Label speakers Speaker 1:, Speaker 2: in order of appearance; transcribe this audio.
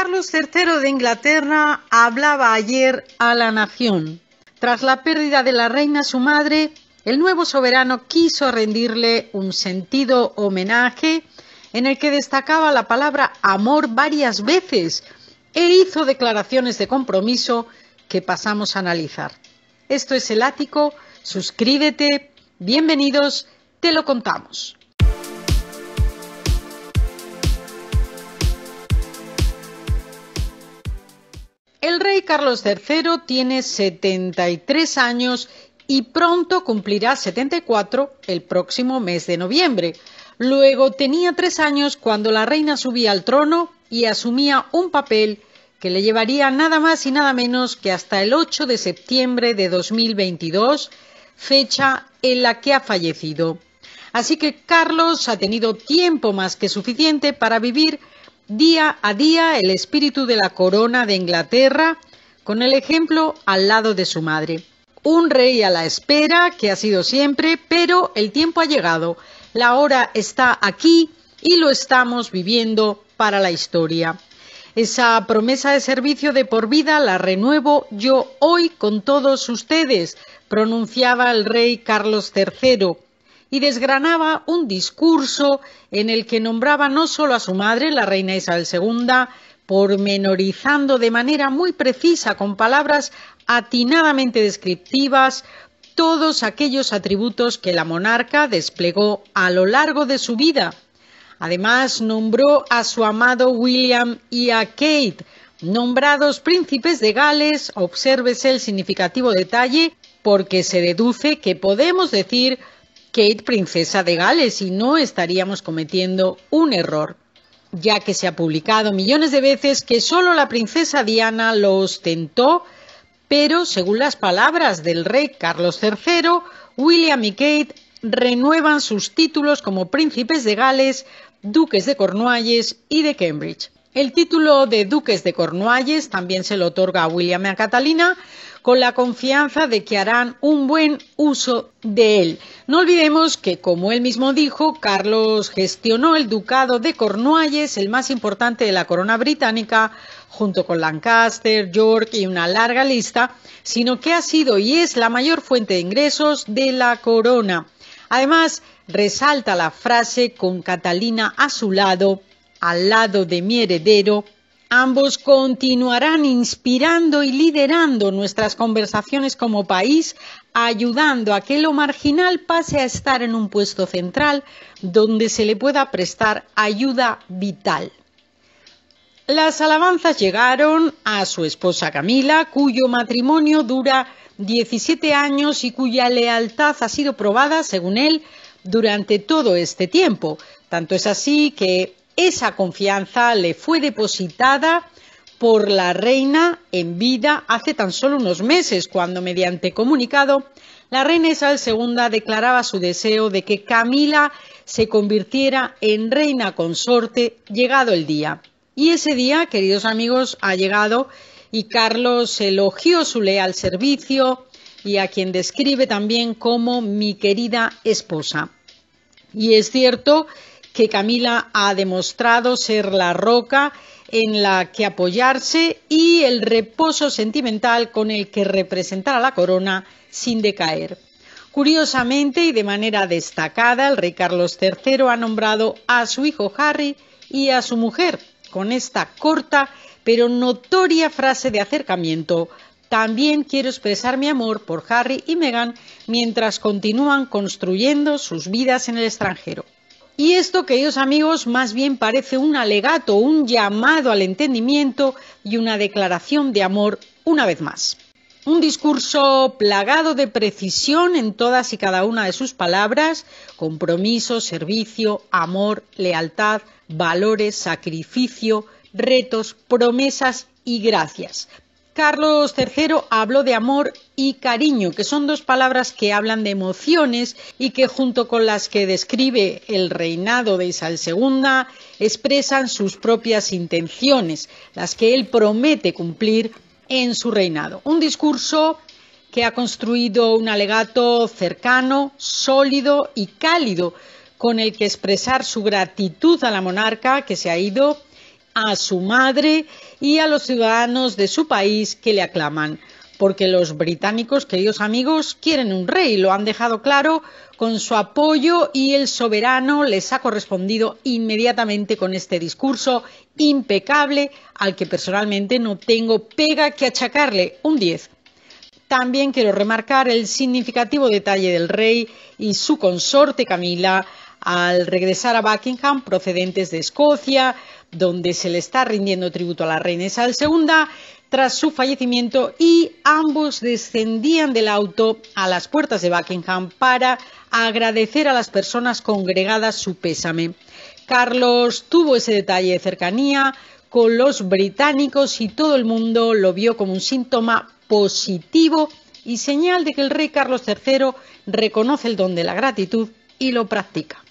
Speaker 1: Carlos III de Inglaterra hablaba ayer a la nación. Tras la pérdida de la reina su madre, el nuevo soberano quiso rendirle un sentido homenaje en el que destacaba la palabra amor varias veces e hizo declaraciones de compromiso que pasamos a analizar. Esto es el ático, suscríbete, bienvenidos, te lo contamos. El rey Carlos III tiene 73 años y pronto cumplirá 74 el próximo mes de noviembre. Luego tenía tres años cuando la reina subía al trono y asumía un papel que le llevaría nada más y nada menos que hasta el 8 de septiembre de 2022, fecha en la que ha fallecido. Así que Carlos ha tenido tiempo más que suficiente para vivir día a día el espíritu de la corona de Inglaterra con el ejemplo al lado de su madre. Un rey a la espera, que ha sido siempre, pero el tiempo ha llegado, la hora está aquí y lo estamos viviendo para la historia. Esa promesa de servicio de por vida la renuevo yo hoy con todos ustedes, pronunciaba el rey Carlos III y desgranaba un discurso en el que nombraba no solo a su madre, la reina Isabel II, pormenorizando de manera muy precisa, con palabras atinadamente descriptivas, todos aquellos atributos que la monarca desplegó a lo largo de su vida. Además, nombró a su amado William y a Kate, nombrados príncipes de Gales, obsérvese el significativo detalle, porque se deduce que podemos decir Kate Princesa de Gales y no estaríamos cometiendo un error, ya que se ha publicado millones de veces que solo la princesa Diana lo ostentó, pero según las palabras del rey Carlos III, William y Kate renuevan sus títulos como príncipes de Gales, duques de Cornualles y de Cambridge. El título de duques de Cornualles también se lo otorga a William y a Catalina, con la confianza de que harán un buen uso de él. No olvidemos que, como él mismo dijo, Carlos gestionó el ducado de Cornualles, el más importante de la corona británica, junto con Lancaster, York y una larga lista, sino que ha sido y es la mayor fuente de ingresos de la corona. Además, resalta la frase con Catalina a su lado, al lado de mi heredero, Ambos continuarán inspirando y liderando nuestras conversaciones como país, ayudando a que lo marginal pase a estar en un puesto central donde se le pueda prestar ayuda vital. Las alabanzas llegaron a su esposa Camila, cuyo matrimonio dura 17 años y cuya lealtad ha sido probada, según él, durante todo este tiempo. Tanto es así que esa confianza le fue depositada por la reina en vida hace tan solo unos meses, cuando mediante comunicado la reina Isabel II declaraba su deseo de que Camila se convirtiera en reina consorte llegado el día. Y ese día, queridos amigos, ha llegado y Carlos elogió su leal servicio y a quien describe también como mi querida esposa. Y es cierto que Camila ha demostrado ser la roca en la que apoyarse y el reposo sentimental con el que representar a la corona sin decaer. Curiosamente y de manera destacada, el rey Carlos III ha nombrado a su hijo Harry y a su mujer con esta corta pero notoria frase de acercamiento. También quiero expresar mi amor por Harry y Meghan mientras continúan construyendo sus vidas en el extranjero. Y esto, queridos amigos, más bien parece un alegato, un llamado al entendimiento y una declaración de amor una vez más. Un discurso plagado de precisión en todas y cada una de sus palabras, compromiso, servicio, amor, lealtad, valores, sacrificio, retos, promesas y gracias. Carlos III habló de amor y cariño, que son dos palabras que hablan de emociones y que junto con las que describe el reinado de Isabel II expresan sus propias intenciones, las que él promete cumplir en su reinado. Un discurso que ha construido un alegato cercano, sólido y cálido, con el que expresar su gratitud a la monarca que se ha ido a su madre y a los ciudadanos de su país que le aclaman. Porque los británicos, queridos amigos, quieren un rey, lo han dejado claro con su apoyo y el soberano les ha correspondido inmediatamente con este discurso impecable al que personalmente no tengo pega que achacarle, un 10. También quiero remarcar el significativo detalle del rey y su consorte Camila al regresar a Buckingham procedentes de Escocia, donde se le está rindiendo tributo a la reina Isabel II tras su fallecimiento y ambos descendían del auto a las puertas de Buckingham para agradecer a las personas congregadas su pésame. Carlos tuvo ese detalle de cercanía con los británicos y todo el mundo lo vio como un síntoma positivo y señal de que el rey Carlos III reconoce el don de la gratitud y lo practica.